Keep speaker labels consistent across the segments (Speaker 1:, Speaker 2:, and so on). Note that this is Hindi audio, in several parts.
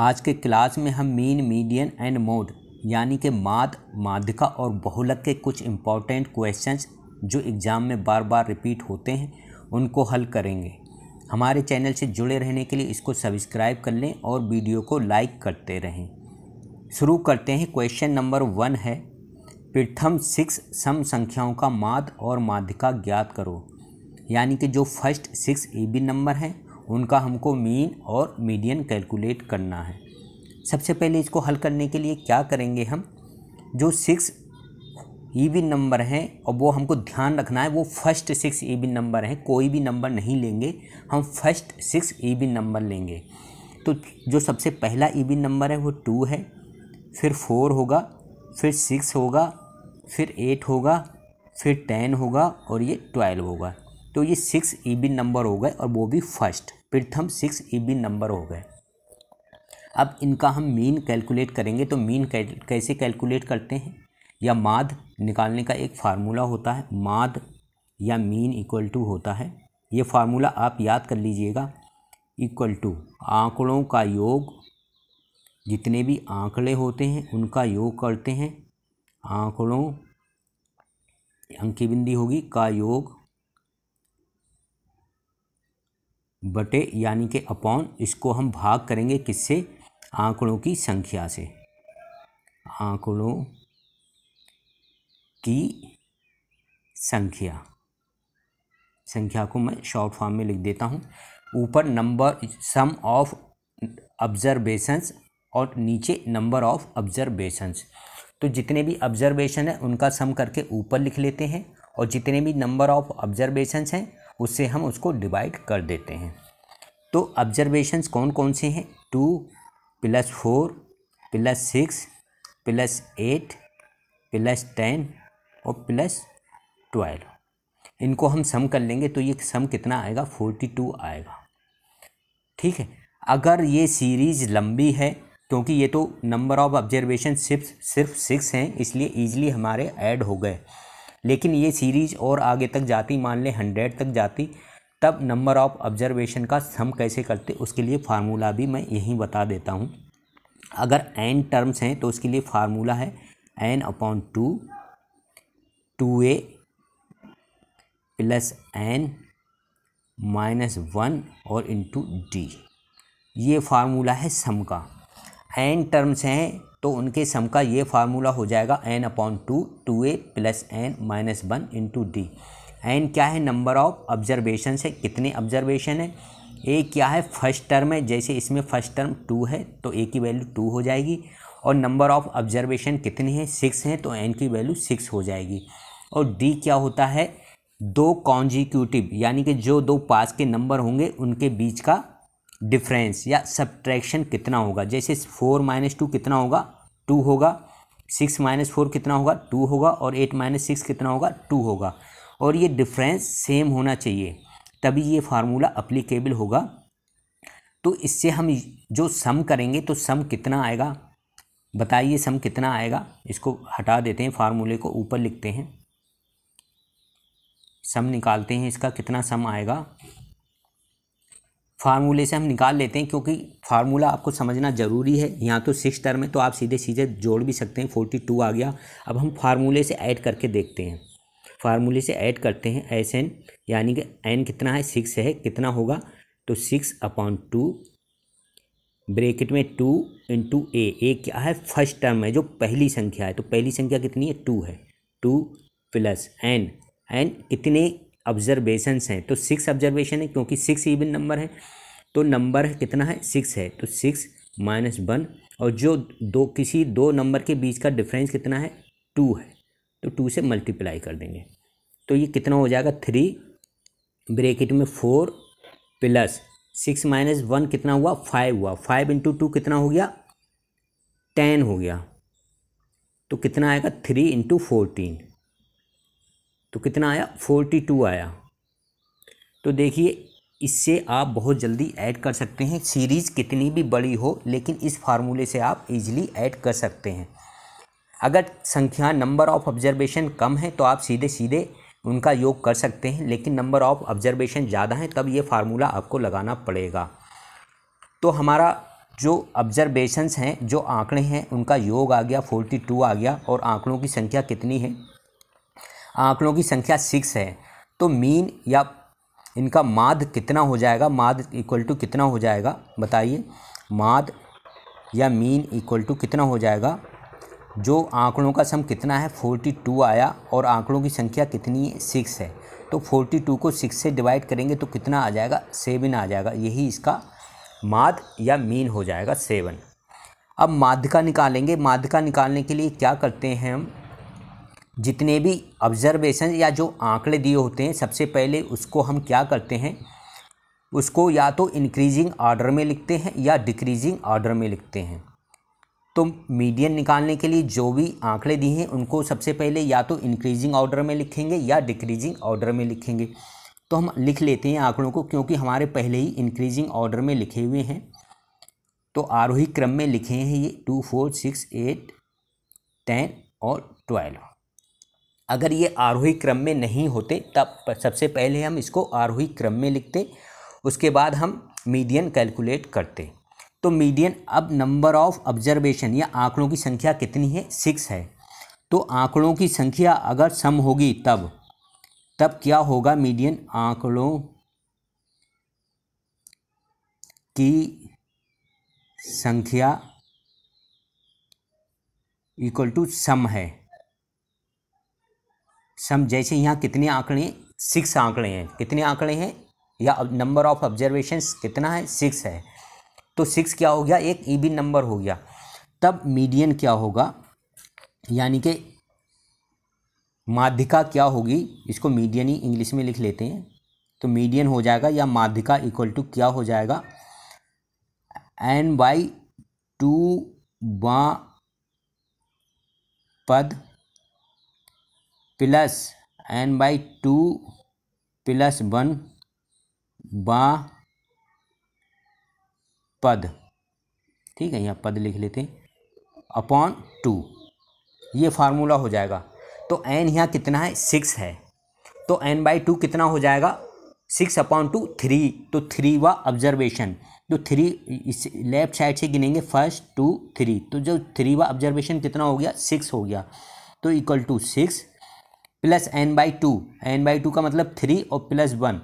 Speaker 1: आज के क्लास में हम मीन मीडियन एंड मोड यानी कि माद माध्यिका और बहुलक के कुछ इम्पॉर्टेंट क्वेश्चंस जो एग्ज़ाम में बार बार रिपीट होते हैं उनको हल करेंगे हमारे चैनल से जुड़े रहने के लिए इसको सब्सक्राइब कर लें और वीडियो को लाइक करते रहें शुरू करते हैं क्वेश्चन नंबर वन है प्रथम सिक्स सम संख्याओं का माद और माध्यिका ज्ञात करो यानी कि जो first six even number हैं उनका हमको मीन और मीडियन कैलकुलेट करना है सबसे पहले इसको हल करने के लिए क्या करेंगे हम जो सिक्स ईविन नंबर हैं और वो हमको ध्यान रखना है वो फर्स्ट सिक्स ईविन नंबर हैं कोई भी नंबर नहीं लेंगे हम फर्स्ट सिक्स ईविन नंबर लेंगे तो जो सबसे पहला ईविन नंबर है वो टू है फिर फोर होगा फिर सिक्स होगा फिर एट होगा फिर टेन होगा और ये ट्वेल्व होगा तो ये सिक्स इबिन नंबर हो गए और वो भी फर्स्ट प्रथम सिक्स इबिन नंबर हो गए अब इनका हम मीन कैलकुलेट करेंगे तो मीन कैसे कैलकुलेट करते हैं या माद निकालने का एक फार्मूला होता है माद या मीन इक्वल टू होता है ये फार्मूला आप याद कर लीजिएगा इक्वल टू आंकड़ों का योग जितने भी आंकड़े होते हैं उनका योग करते हैं आंकड़ों अंकी बिंदी होगी का योग बटे यानी कि अपॉन इसको हम भाग करेंगे किससे आंकड़ों की संख्या से आंकड़ों की संख्या संख्या को मैं शॉर्ट फॉर्म में लिख देता हूँ ऊपर नंबर सम ऑफ ऑब्जर्वेशंस और नीचे नंबर ऑफ ऑब्जर्वेशंस तो जितने भी ऑब्जर्वेशन है उनका सम करके ऊपर लिख लेते हैं और जितने भी नंबर ऑफ ऑब्जर्वेशंस हैं उससे हम उसको डिवाइड कर देते हैं तो ऑब्जर्वेशंस कौन कौन से हैं two plus four plus six plus eight plus ten और प्लस ट्वेल्व इनको हम सम कर लेंगे तो ये सम कितना आएगा फोर्टी टू आएगा ठीक है अगर ये सीरीज़ लंबी है क्योंकि ये तो नंबर ऑफ ऑब्जर्वेशन सिर्फ सिर्फ सिक्स हैं इसलिए ईजिली हमारे ऐड हो गए लेकिन ये सीरीज़ और आगे तक जाती मान लें हंड्रेड तक जाती तब नंबर ऑफ ऑब्जर्वेशन का सम कैसे करते उसके लिए फार्मूला भी मैं यहीं बता देता हूँ अगर एन टर्म्स हैं तो उसके लिए फार्मूला है N upon two two A plus N minus one और इंटू डी ये फार्मूला है सम का एन टर्म्स हैं तो उनके सम का ये फार्मूला हो जाएगा N upon two two A plus N minus one into D N क्या है नंबर ऑफ ऑब्जर्वेशन है कितने ऑब्जर्वेशन है ए क्या है फर्स्ट टर्म है जैसे इसमें फर्स्ट टर्म टू है तो ए की वैल्यू टू हो जाएगी और नंबर ऑफ ऑब्जर्वेशन कितनी है सिक्स हैं तो एन की वैल्यू सिक्स हो जाएगी और डी क्या होता है दो कॉन्जिक्यूटिव यानी कि जो दो पास के नंबर होंगे उनके बीच का डिफरेंस या सब्ट्रैक्शन कितना होगा जैसे फोर माइनस टू कितना होगा टू होगा सिक्स माइनस फोर कितना होगा टू होगा और एट माइनस सिक्स कितना होगा टू होगा और ये डिफरेंस सेम होना चाहिए तभी ये फार्मूला अप्लीकेबल होगा तो इससे हम जो सम करेंगे तो सम कितना आएगा बताइए सम कितना आएगा इसको हटा देते हैं फार्मूले को ऊपर लिखते हैं सम निकालते हैं इसका कितना सम आएगा फार्मूले से हम निकाल लेते हैं क्योंकि फार्मूला आपको समझना ज़रूरी है यहाँ तो सिक्स टर्म है तो आप सीधे सीधे जोड़ भी सकते हैं फोर्टी टू आ गया अब हम फार्मूले से ऐड करके देखते हैं फार्मूले से ऐड करते हैं एस एन यानी कि एन कितना है सिक्स है कितना होगा तो सिक्स अपॉन टू ब्रेकेट में टू इंटू ए ए क्या है फर्स्ट टर्म है जो पहली संख्या है तो पहली संख्या कितनी है टू है टू प्लस एन एन कितने ऑब्जर्वेशंस हैं तो सिक्स ऑब्जर्वेशन है क्योंकि सिक्स इवन नंबर है तो नंबर कितना है सिक्स है तो सिक्स माइनस वन और जो दो किसी दो नंबर के बीच का डिफरेंस कितना है टू है तो टू से मल्टीप्लाई कर देंगे तो ये कितना हो जाएगा थ्री ब्रेकेट में four plus six minus one कितना हुआ फाइव हुआ फाइव इंटू टू कितना हो गया टेन हो गया तो कितना आएगा थ्री इंटू फोरटीन तो कितना आया फोर्टी टू आया तो देखिए इससे आप बहुत जल्दी ऐड कर सकते हैं सीरीज़ कितनी भी बड़ी हो लेकिन इस फार्मूले से आप इजीली ऐड कर सकते हैं अगर संख्या नंबर ऑफ ऑब्जर्वेशन कम है तो आप सीधे सीधे उनका योग कर सकते हैं लेकिन नंबर ऑफ ऑब्जर्वेशन ज़्यादा है तब ये फार्मूला आपको लगाना पड़ेगा तो हमारा जो ऑब्जर्वेशंस हैं जो आंकड़े हैं उनका योग आ गया 42 आ गया और आंकड़ों की संख्या कितनी है आंकड़ों की संख्या सिक्स है तो मीन या इनका माद कितना हो जाएगा माद इक्वल टू कितना हो जाएगा बताइए माद या मीन इक्वल टू कितना हो जाएगा जो आंकड़ों का सम कितना है फोर्टी टू आया और आंकड़ों की संख्या कितनी है सिक्स है तो फोर्टी टू को सिक्स से डिवाइड करेंगे तो कितना आ जाएगा सेवन आ जाएगा यही इसका माद या मीन हो जाएगा सेवन अब माध्यिका निकालेंगे माध्यिका निकालने के लिए क्या करते हैं हम जितने भी ऑब्जर्वेशन या जो आंकड़े दिए होते हैं सबसे पहले उसको हम क्या करते हैं उसको या तो इंक्रीजिंग ऑर्डर में लिखते हैं या डिक्रीजिंग ऑर्डर में लिखते हैं तो मीडियन निकालने के लिए जो भी आंकड़े दिए हैं उनको सबसे पहले या तो इंक्रीजिंग ऑर्डर में लिखेंगे या डिक्रीजिंग ऑर्डर में लिखेंगे तो हम लिख लेते हैं आंकड़ों को क्योंकि हमारे पहले ही इंक्रीजिंग ऑर्डर में लिखे हुए हैं तो आरोही क्रम में लिखे हैं ये two four six eight ten और ट्वेल्व अगर ये आरोही क्रम में नहीं होते तब सबसे पहले हम इसको आरोही क्रम में लिखते उसके बाद हम मीडियन कैलकुलेट करते तो मीडियन अब नंबर ऑफ ऑब्जर्वेशन या आंकड़ों की संख्या कितनी है सिक्स है तो आंकड़ों की संख्या अगर सम होगी तब तब क्या होगा मीडियन आंकड़ों की संख्या इक्वल टू सम है सम जैसे यहाँ कितने आंकड़े सिक्स आंकड़े हैं कितने आंकड़े हैं या नंबर ऑफ ऑब्जर्वेशन कितना है सिक्स है तो सिक्स क्या हो गया एक बी नंबर हो गया तब मीडियन क्या होगा यानी कि माध्यिका क्या होगी इसको मीडियन ही इंग्लिश में लिख लेते हैं तो मीडियन हो जाएगा या माध्यिका इक्वल टू क्या हो जाएगा एन बाई टू बा पद plus N by two plus one बा पद ठीक है यहाँ पद लिख लेते हैं अपॉन टू ये फार्मूला हो जाएगा तो एन यहाँ कितना है सिक्स है तो एन बाई टू कितना हो जाएगा सिक्स अपॉन टू थ्री तो थ्री व ऑब्जर्वेशन तो थ्री इस लेफ्ट साइड से गिनेंगे फर्स्ट टू थ्री तो जो थ्री व ऑब्जर्वेशन कितना हो गया सिक्स हो गया तो equal to six plus N by two N by two का मतलब थ्री और plus one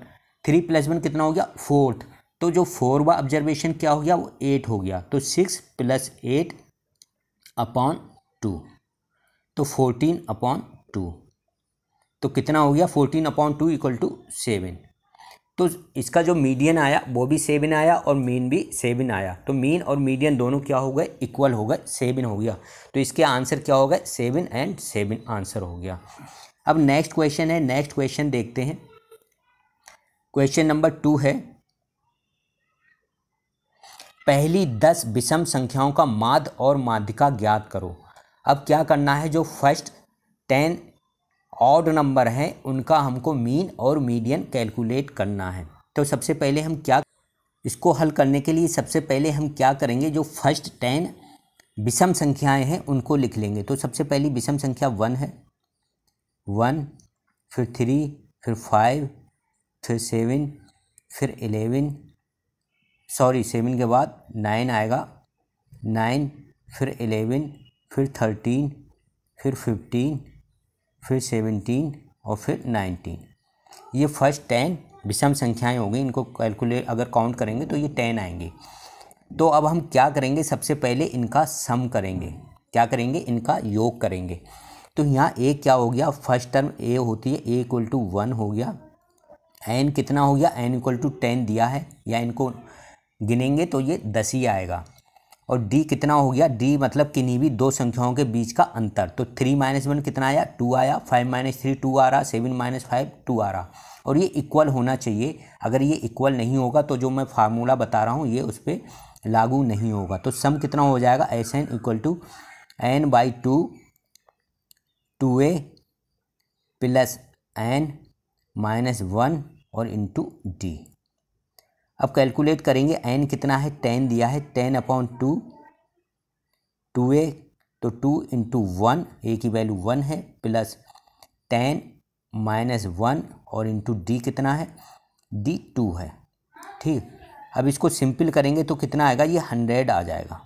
Speaker 1: three plus one कितना हो गया फोर्थ तो जो फोरवा ऑब्जर्वेशन क्या हो गया वो एट हो गया तो six plus eight upon two तो फोर्टीन अपॉन टू तो कितना हो गया fourteen upon two equal to seven तो इसका जो मीडियन आया वो भी सेवन आया और मीन भी सेवन आया तो मीन और मीडियन दोनों क्या हो गए इक्वल हो गए सेवन हो गया तो इसके आंसर क्या हो गए सेवन एंड सेवन आंसर हो गया अब नेक्स्ट क्वेश्चन है नेक्स्ट क्वेश्चन देखते हैं क्वेश्चन नंबर टू है पहली दस विषम संख्याओं का माद और माध्यिका ज्ञात करो अब क्या करना है जो फर्स्ट टेन ऑड नंबर हैं उनका हमको मीन और मीडियन कैलकुलेट करना है तो सबसे पहले हम क्या इसको हल करने के लिए सबसे पहले हम क्या करेंगे जो फर्स्ट टेन विषम संख्याएं हैं उनको लिख लेंगे तो सबसे पहली विषम संख्या वन है वन फिर थ्री फिर फाइव फिर सेवन फिर एलेवन सॉरी सेवन के बाद नाइन आएगा नाइन फिर एलेवन फिर थर्टीन फिर फिफ्टीन फिर सेवेंटीन और फिर नाइनटीन ये फर्स्ट टेन विषम संख्याएं होंगी इनको कैलकुलेट अगर काउंट करेंगे तो ये टेन आएंगे तो अब हम क्या करेंगे सबसे पहले इनका सम करेंगे क्या करेंगे इनका योग करेंगे तो यहाँ ए क्या हो गया फर्स्ट टर्म ए होती है ए इक्वल टू वन हो गया एन कितना हो गया एन इक्वल टू टेन दिया है या इनको गिनेंगे तो ये दस ही आएगा और डी कितना हो गया डी मतलब किन्हीं भी दो संख्याओं के बीच का अंतर तो थ्री माइनस वन कितना आया टू आया फाइव माइनस थ्री टू आ रहा सेवन माइनस फाइव टू आ रहा और ये इक्वल होना चाहिए अगर ये इक्वल नहीं होगा तो जो मैं फार्मूला बता रहा हूँ ये उस पर लागू नहीं होगा तो सम कितना हो जाएगा S N equal to N by two two A plus N minus one और इंटू डी अब कैलकुलेट करेंगे एन कितना है टेन दिया है ten upon two two A तो टू इंटू वन ए की वैल्यू वन है प्लस टेन माइनस वन और इंटू डी कितना है डी टू है ठीक अब इसको सिंपल करेंगे तो कितना आएगा ये हंड्रेड आ जाएगा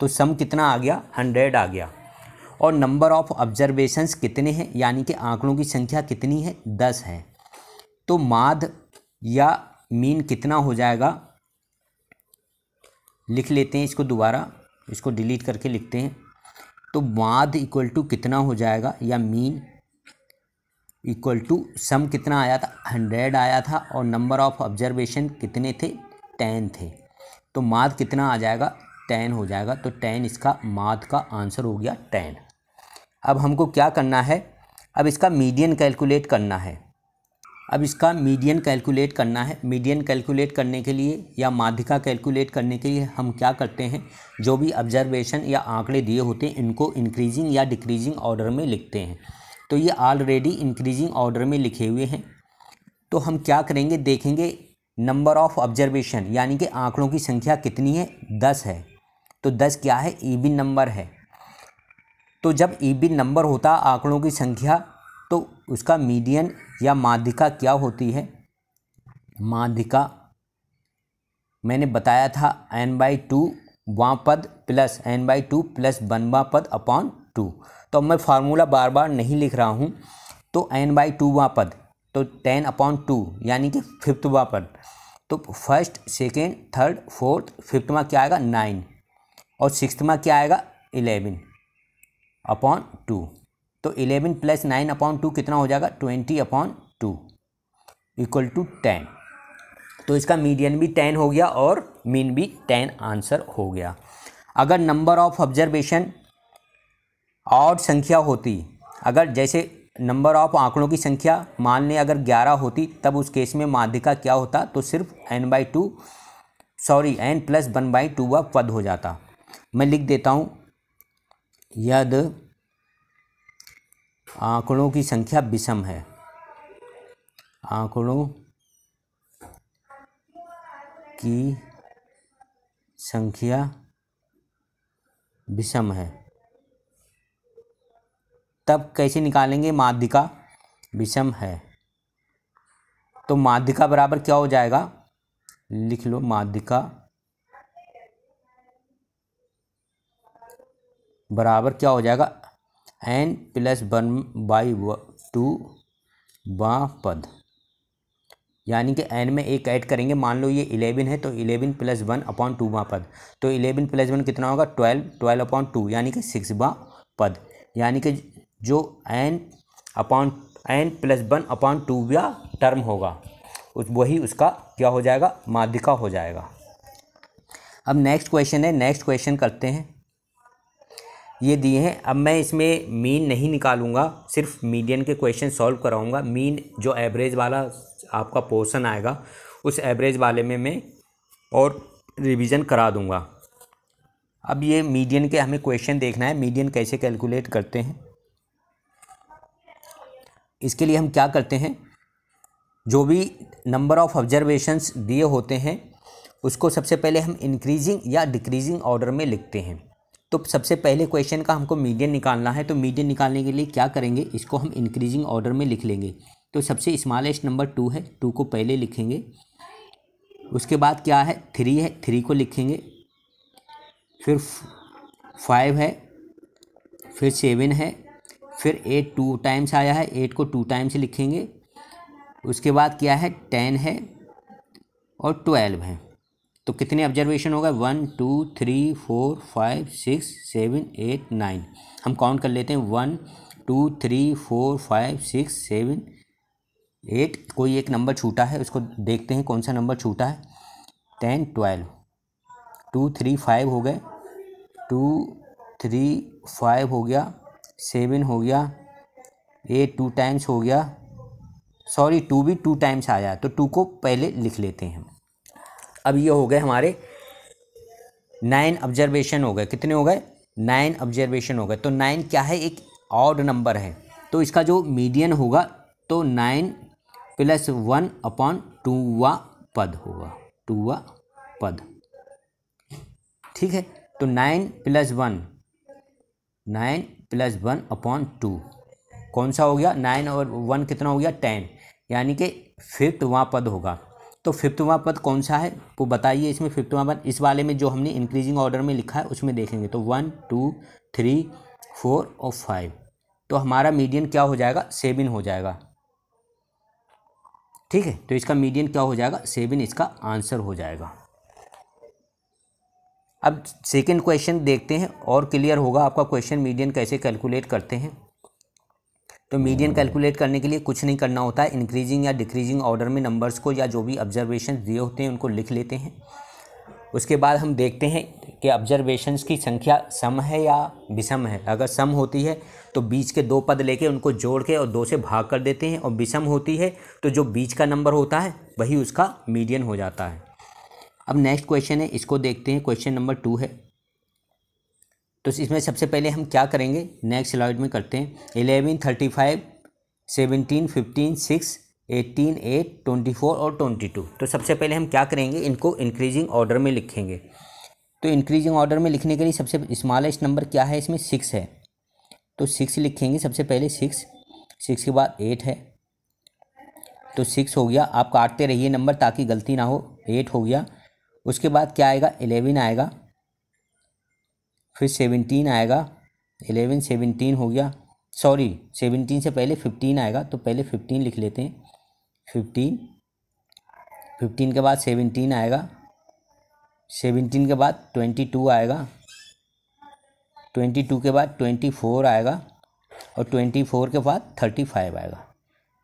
Speaker 1: तो सम कितना आ गया हंड्रेड आ गया और नंबर ऑफ ऑब्जर्वेशंस कितने हैं यानी कि आंकड़ों की संख्या कितनी है दस है तो माध या मीन कितना हो जाएगा लिख लेते हैं इसको दोबारा इसको डिलीट करके लिखते हैं तो माध इक्वल टू कितना हो जाएगा या मीन इक्वल टू सम कितना आया था हंड्रेड आया था और नंबर ऑफ ऑब्जर्वेशन कितने थे टेन थे तो माध कितना आ जाएगा टेन हो जाएगा तो टेन इसका माध का आंसर हो गया टेन अब हमको क्या करना है अब इसका मीडियन कैलकुलेट करना है अब इसका मीडियन कैलकुलेट करना है मीडियन कैलकुलेट करने के लिए या माध्यिका कैलकुलेट करने के लिए हम क्या करते हैं जो भी ऑब्जर्वेशन या आंकड़े दिए होते हैं इनको इंक्रीजिंग या डिक्रीजिंग ऑर्डर में लिखते हैं तो ये ऑलरेडी इंक्रीजिंग ऑर्डर में लिखे हुए हैं तो हम क्या करेंगे देखेंगे नंबर ऑफ ऑब्जर्वेशन यानी कि आंकड़ों की संख्या कितनी है दस है तो दस क्या है ई नंबर है तो जब ईबिन e नंबर होता आंकड़ों की संख्या तो उसका मीडियन या माध्यिका क्या होती है माध्यिका मैंने बताया था एन बाई टू वा पद plus N by two plus one वा पद अपॉन टू तो अब मैं फार्मूला बार बार नहीं लिख रहा हूँ तो एन बाई टू वा पद तो टेन अपॉन टू यानी कि फिफ्थ वा पद तो first second third fourth fifth में क्या आएगा नाइन और सिक्स में क्या आएगा इलेवन अपॉन टू तो eleven plus nine upon two कितना हो जाएगा twenty upon two equal to ten तो इसका मीडियन भी टेन हो गया और मीन भी टेन आंसर हो गया अगर नंबर ऑफ ऑब्जर्वेशन और संख्या होती अगर जैसे नंबर ऑफ आंकड़ों की संख्या मान लें अगर ग्यारह होती तब उस केस में माध्यिका क्या होता तो सिर्फ N by two sorry N plus one by two व पद हो जाता मैं लिख देता हूँ यद आंकड़ों की संख्या विषम है आंकड़ों की संख्या विषम है तब कैसे निकालेंगे माध्यिका विषम है तो माध्यिका बराबर क्या हो जाएगा लिख लो माध्यिका बराबर क्या हो जाएगा N plus one by two बाँ पद यानी कि एन में एक ऐड करेंगे मान लो ये इलेवन है तो eleven plus one upon two बा पद तो इलेवन प्लस वन कितना होगा ट्वेल्व ट्वेल्व अपॉन टू यानी कि सिक्स बाँ पद यानी कि जो N upon N plus one upon two या टर्म होगा उस वही उसका क्या हो जाएगा माध्यिका हो जाएगा अब नेक्स्ट क्वेश्चन है नेक्स्ट क्वेश्चन करते हैं ये दिए हैं अब मैं इसमें मीन नहीं निकालूंगा सिर्फ मीडियन के क्वेश्चन सॉल्व कराऊंगा मीन जो एवरेज वाला आपका पोर्सन आएगा उस एवरेज वाले में मैं और रिवीजन करा दूंगा अब ये मीडियन के हमें क्वेश्चन देखना है मीडियन कैसे कैलकुलेट करते हैं इसके लिए हम क्या करते हैं जो भी नंबर ऑफ़ ऑब्जर्वेशंस दिए होते हैं उसको सबसे पहले हम इंक्रीजिंग या डिक्रीजिंग ऑर्डर में लिखते हैं तो सबसे पहले क्वेश्चन का हमको मीडियन निकालना है तो मीडियन निकालने के लिए क्या करेंगे इसको हम इंक्रीजिंग ऑर्डर में लिख लेंगे तो सबसे स्मॉलेस्ट नंबर टू है टू को पहले लिखेंगे उसके बाद क्या है थ्री है थ्री को लिखेंगे फिर फाइव है फिर सेवन है फिर एट टू टाइम्स आया है एट को टू टाइम्स लिखेंगे उसके बाद क्या है टेन है और ट्वेल्व है तो कितने ऑब्जर्वेशन होगा one two three four five six seven eight nine हम काउंट कर लेते हैं one two three four five six seven eight कोई एक नंबर छूटा है उसको देखते हैं कौन सा नंबर छूटा है ten twelve two three five हो गए टू थ्री फाइव हो गया सेवन हो गया एट टू टाइम्स हो गया सॉरी टू भी टू टाइम्स आया तो टू को पहले लिख लेते हैं अब ये हो गए हमारे नाइन ऑब्जर्वेशन हो गए कितने हो गए नाइन ऑब्जर्वेशन हो गए तो नाइन क्या है एक ऑड नंबर है तो इसका जो मीडियन होगा तो नाइन प्लस वन अपॉन टूवा पद होगा टूवा पद ठीक है तो nine plus one nine plus one upon two कौन सा हो गया नाइन और वन कितना हो गया टेन यानी कि फिफ्थ वहाँ पद होगा तो फिफ्थवा पद कौन सा है वो बताइए इसमें फिफ्थवा पद इस वाले में जो हमने इंक्रीजिंग ऑर्डर में लिखा है उसमें देखेंगे तो वन टू थ्री फोर और फाइव तो हमारा मीडियन क्या हो जाएगा सेवन हो जाएगा ठीक है तो इसका मीडियन क्या हो जाएगा सेवन इसका आंसर हो जाएगा अब सेकेंड क्वेश्चन देखते हैं और क्लियर होगा आपका क्वेश्चन मीडियन कैसे कैलकुलेट करते हैं तो मीडियन कैलकुलेट करने के लिए कुछ नहीं करना होता है इंक्रीजिंग या डिक्रीजिंग ऑर्डर में नंबर्स को या जो भी ऑब्जर्वेशन दिए होते हैं उनको लिख लेते हैं उसके बाद हम देखते हैं कि ऑब्जर्वेशंस की संख्या सम है या विषम है अगर सम होती है तो बीच के दो पद लेके उनको जोड़ के और दो से भाग कर देते हैं और विषम होती है तो जो बीच का नंबर होता है वही उसका मीडियन हो जाता है अब नेक्स्ट क्वेश्चन है इसको देखते हैं क्वेश्चन नंबर टू है तो इसमें सबसे पहले हम क्या करेंगे नेक्स्ट स्लाइड में करते हैं eleven thirty five seventeen fifteen six eighteen eight twenty four और ट्वेंटी टू तो सबसे पहले हम क्या करेंगे इनको इंक्रीजिंग ऑर्डर में लिखेंगे तो इंक्रीजिंग ऑर्डर में लिखने के लिए सबसे स्मॉलेस्ट नंबर क्या है इसमें सिक्स है तो सिक्स लिखेंगे सबसे पहले सिक्स सिक्स के बाद एट है तो सिक्स हो गया आप काटते रहिए नंबर ताकि गलती ना हो एट हो गया उसके बाद क्या आएगा एलेवन आएगा फिर सेवनटीन आएगा एलेवन सेवनटीन हो गया सॉरी सेवनटीन से पहले फिफ्टीन आएगा तो पहले फिफ्टीन लिख लेते हैं फिफ्टीन फिफ्टीन के बाद सेवनटीन आएगा सेवनटीन के बाद ट्वेंटी टू आएगा ट्वेंटी टू के बाद ट्वेंटी फोर आएगा और ट्वेंटी फोर के बाद थर्टी फाइव आएगा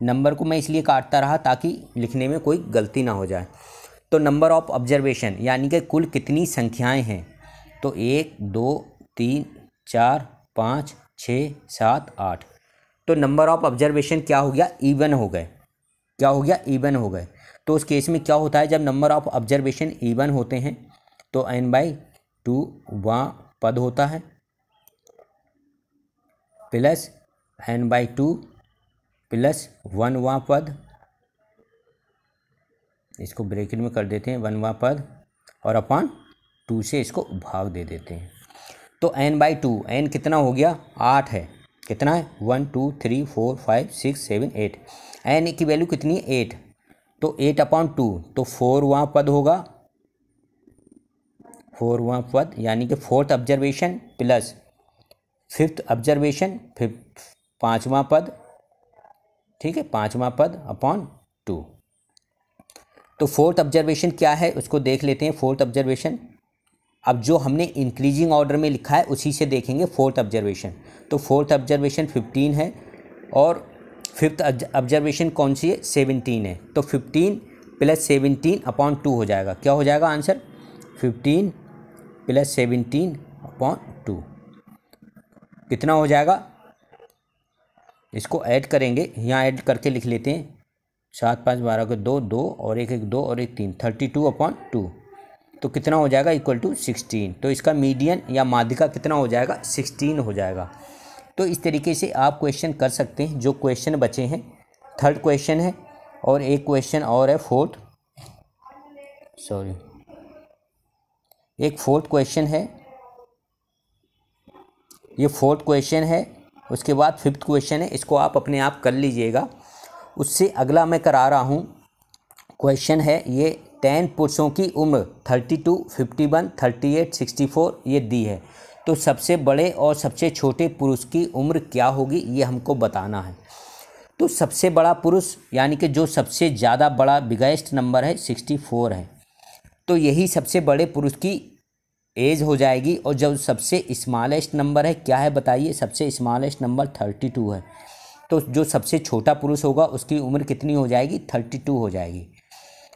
Speaker 1: नंबर को मैं इसलिए काटता रहा ताकि लिखने में कोई गलती ना हो जाए तो नंबर ऑफ ऑब्जर्वेशन यानी कि कुल कितनी संख्याएं हैं तो एक दो तीन चार पाँच छः सात आठ तो नंबर ऑफ ऑब्जर्वेशन क्या हो गया इवन हो गए क्या हो गया इवन हो गए तो उस केस में क्या होता है जब नंबर ऑफ ऑब्जर्वेशन इवन होते हैं तो एन बाई टू वहाँ पद होता है plus N by two plus one वा पद इसको ब्रेकेट में कर देते हैं वन वा पद और अपॉन टू से इसको भाग दे देते हैं तो एन बाई टू एन कितना हो गया आठ है कितना है one two three four five six seven eight N की वैल्यू कितनी है एट तो एट अपॉन टू तो फोर वहाँ पद होगा फोर वहाँ पद यानी कि fourth observation plus fifth observation fifth पाँचवा पद ठीक है पाँचवा पद अपॉन टू तो फोर्थ ऑब्जर्वेशन क्या है उसको देख लेते हैं फोर्थ ऑब्जर्वेशन अब जो हमने इंक्रीजिंग ऑर्डर में लिखा है उसी से देखेंगे फोर्थ ऑब्जर्वेशन तो फोर्थ ऑब्जर्वेशन फिफ्टीन है और फिफ्थ ऑब्जर्वेशन कौन सी है सेवनटीन है तो fifteen plus seventeen upon two हो जाएगा क्या हो जाएगा answer fifteen plus seventeen upon two कितना हो जाएगा इसको ऐड करेंगे यहाँ ऐड करके लिख लेते हैं सात पाँच बारह को दो दो और एक एक दो और एक तीन थर्टी टू अपॉन टू तो कितना हो जाएगा इक्वल टू सिक्सटीन तो इसका मीडियन या माध्यिका कितना हो जाएगा सिक्सटीन हो जाएगा तो इस तरीके से आप क्वेश्चन कर सकते हैं जो क्वेश्चन बचे हैं थर्ड क्वेश्चन है और एक क्वेश्चन और है फोर्थ सॉरी एक फोर्थ क्वेश्चन है ये फोर्थ क्वेश्चन है उसके बाद फिफ्थ क्वेश्चन है इसको आप अपने आप कर लीजिएगा उससे अगला मैं करा रहा हूँ क्वेश्चन है ये टेन पुरुषों की उम्र thirty two fifty one thirty eight sixty four ये दी है तो सबसे बड़े और सबसे छोटे पुरुष की उम्र क्या होगी ये हमको बताना है तो सबसे बड़ा पुरुष यानी कि जो सबसे ज़्यादा बड़ा बिगेस्ट नंबर है सिक्सटी फोर है तो यही सबसे बड़े पुरुष की एज हो जाएगी और जब सबसे स्मॉलेस्ट नंबर है क्या है बताइए सबसे स्मॉलेस्ट नंबर थर्टी टू है तो जो सबसे छोटा पुरुष होगा उसकी उम्र कितनी हो जाएगी थर्टी टू हो जाएगी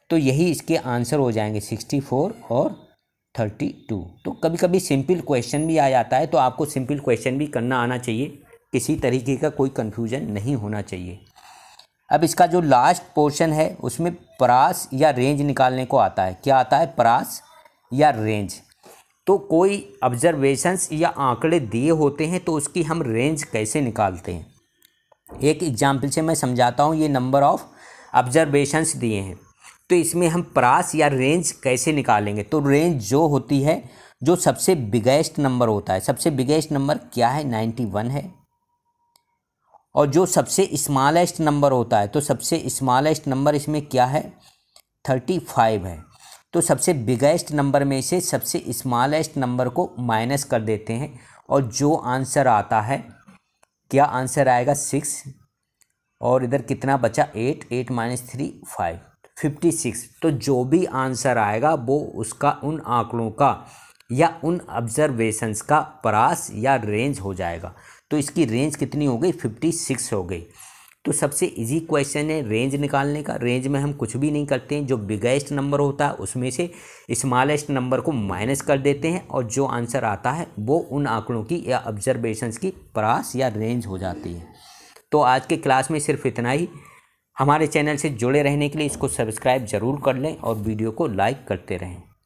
Speaker 1: तो यही इसके आंसर हो जाएंगे सिक्सटी फोर और थर्टी टू तो कभी कभी सिंपल क्वेश्चन भी आ जाता है तो आपको सिंपल क्वेश्चन भी करना आना चाहिए किसी तरीके का कोई कन्फ्यूजन नहीं होना चाहिए अब इसका जो लास्ट पोर्शन है उसमें प्रास या रेंज निकालने को आता है क्या आता है प्रास या रेंज तो कोई ऑब्जर्वेशंस या आंकड़े दिए होते हैं तो उसकी हम रेंज कैसे निकालते हैं एक एग्जाम्पल से मैं समझाता हूँ ये नंबर ऑफ़ ऑब्जर्वेशंस दिए हैं तो इसमें हम प्रास या रेंज कैसे निकालेंगे तो रेंज जो होती है जो सबसे बिगेस्ट नंबर होता है सबसे बिगेस्ट नंबर क्या है नाइन्टी वन है और जो सबसे स्मॉलेस्ट नंबर होता है तो सबसे स्मॉलेस्ट नंबर इसमें क्या है थर्टी फाइव है तो सबसे बिगेस्ट नंबर में से सबसे स्मॉलेस्ट नंबर को माइनस कर देते हैं और जो आंसर आता है क्या आंसर आएगा सिक्स और इधर कितना बचा eight eight minus three five fifty six तो जो भी आंसर आएगा वो उसका उन आंकड़ों का या उन ऑब्जर्वेशंस का परास या रेंज हो जाएगा तो इसकी रेंज कितनी हो गई फिफ्टी सिक्स हो गई तो सबसे इजी क्वेश्चन है रेंज निकालने का रेंज में हम कुछ भी नहीं करते हैं जो बिगेस्ट नंबर होता है उसमें से स्मॉलेस्ट नंबर को माइनस कर देते हैं और जो आंसर आता है वो उन आंकड़ों की या ऑब्जर्वेशंस की परास या रेंज हो जाती है तो आज के क्लास में सिर्फ इतना ही हमारे चैनल से जुड़े रहने के लिए इसको सब्सक्राइब ज़रूर कर लें और वीडियो को लाइक करते रहें